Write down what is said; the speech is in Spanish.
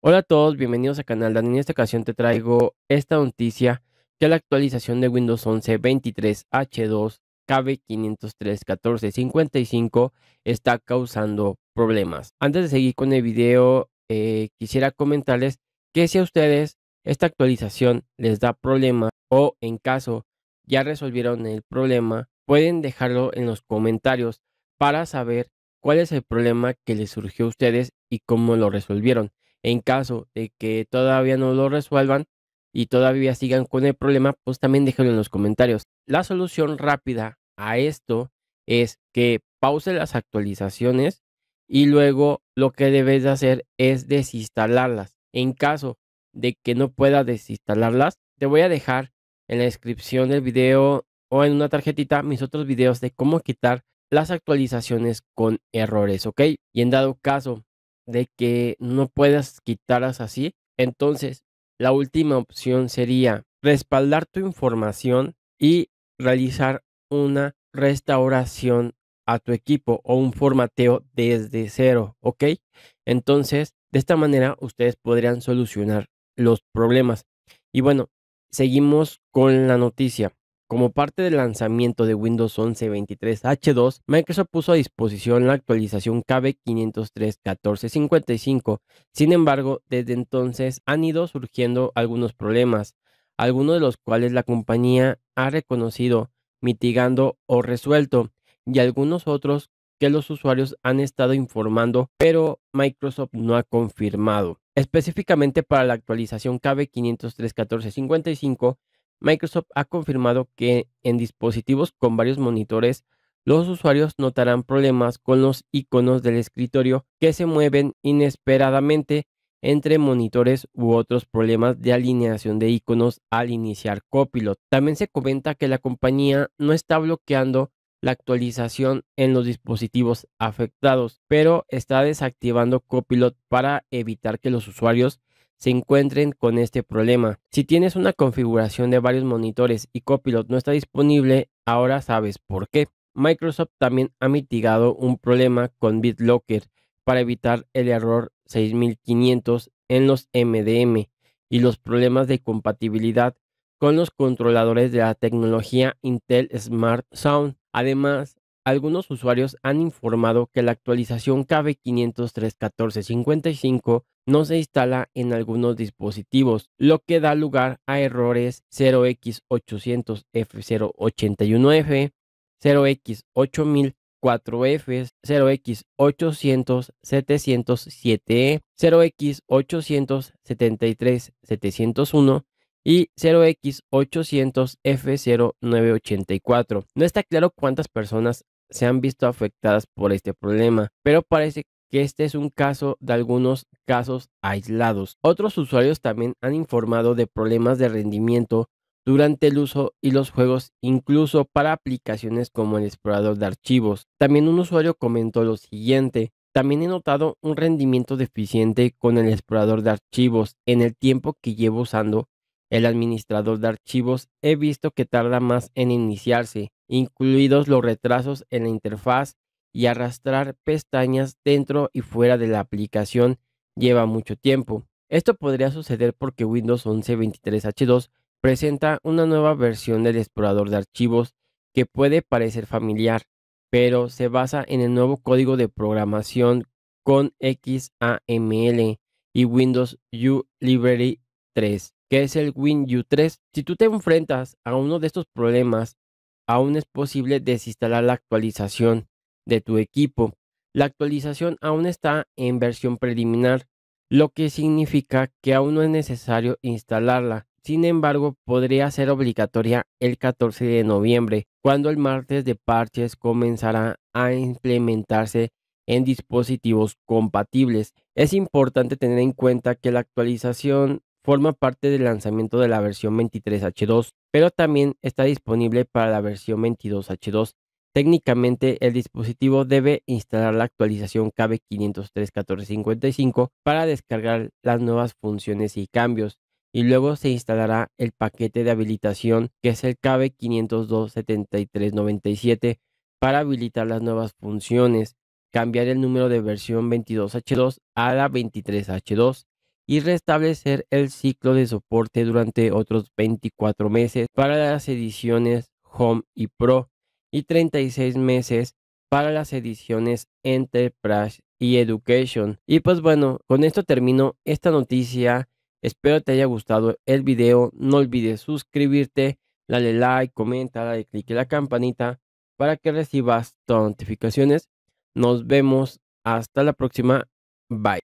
Hola a todos, bienvenidos a Canal Dan. En esta ocasión te traigo esta noticia que la actualización de Windows 11 23H2 KB503-1455 está causando problemas. Antes de seguir con el video, eh, quisiera comentarles que si a ustedes esta actualización les da problemas o en caso ya resolvieron el problema, pueden dejarlo en los comentarios para saber cuál es el problema que les surgió a ustedes y cómo lo resolvieron. En caso de que todavía no lo resuelvan y todavía sigan con el problema, pues también déjenlo en los comentarios. La solución rápida a esto es que pause las actualizaciones y luego lo que debes de hacer es desinstalarlas. En caso de que no puedas desinstalarlas, te voy a dejar en la descripción del video o en una tarjetita mis otros videos de cómo quitar las actualizaciones con errores, ¿ok? Y en dado caso de que no puedas quitarlas así. Entonces, la última opción sería respaldar tu información y realizar una restauración a tu equipo o un formateo desde cero, ¿ok? Entonces, de esta manera ustedes podrían solucionar los problemas. Y bueno, seguimos con la noticia. Como parte del lanzamiento de Windows 11 23H2, Microsoft puso a disposición la actualización KB 503-1455. Sin embargo, desde entonces han ido surgiendo algunos problemas, algunos de los cuales la compañía ha reconocido, mitigando o resuelto, y algunos otros que los usuarios han estado informando, pero Microsoft no ha confirmado. Específicamente para la actualización KB 503-1455, Microsoft ha confirmado que en dispositivos con varios monitores, los usuarios notarán problemas con los iconos del escritorio que se mueven inesperadamente entre monitores u otros problemas de alineación de iconos al iniciar Copilot. También se comenta que la compañía no está bloqueando la actualización en los dispositivos afectados, pero está desactivando Copilot para evitar que los usuarios se encuentren con este problema. Si tienes una configuración de varios monitores y Copilot no está disponible, ahora sabes por qué. Microsoft también ha mitigado un problema con BitLocker para evitar el error 6500 en los MDM y los problemas de compatibilidad con los controladores de la tecnología Intel Smart Sound. Además, algunos usuarios han informado que la actualización KB503-1455 no se instala en algunos dispositivos, lo que da lugar a errores 0x800F081F, 0x8004F, 0 x 800707 e 0 x 873701 y 0x800F0984. No está claro cuántas personas se han visto afectadas por este problema, pero parece que este es un caso de algunos casos aislados. Otros usuarios también han informado de problemas de rendimiento durante el uso y los juegos, incluso para aplicaciones como el explorador de archivos. También un usuario comentó lo siguiente. También he notado un rendimiento deficiente con el explorador de archivos. En el tiempo que llevo usando el administrador de archivos, he visto que tarda más en iniciarse, incluidos los retrasos en la interfaz y arrastrar pestañas dentro y fuera de la aplicación lleva mucho tiempo. Esto podría suceder porque Windows 11 23H2 presenta una nueva versión del explorador de archivos que puede parecer familiar, pero se basa en el nuevo código de programación con XAML y Windows U Library 3, que es el WinU 3. Si tú te enfrentas a uno de estos problemas, aún es posible desinstalar la actualización de tu equipo. La actualización aún está en versión preliminar, lo que significa que aún no es necesario instalarla. Sin embargo, podría ser obligatoria el 14 de noviembre, cuando el martes de parches comenzará a implementarse en dispositivos compatibles. Es importante tener en cuenta que la actualización forma parte del lanzamiento de la versión 23H2, pero también está disponible para la versión 22H2 Técnicamente, el dispositivo debe instalar la actualización KB 503-1455 para descargar las nuevas funciones y cambios, y luego se instalará el paquete de habilitación que es el KB 502-7397 para habilitar las nuevas funciones, cambiar el número de versión 22H2 a la 23H2 y restablecer el ciclo de soporte durante otros 24 meses para las ediciones Home y Pro y 36 meses para las ediciones Enterprise y Education. Y pues bueno, con esto termino esta noticia. Espero te haya gustado el video. No olvides suscribirte, dale like, comenta, dale click a la campanita para que recibas notificaciones. Nos vemos hasta la próxima. Bye.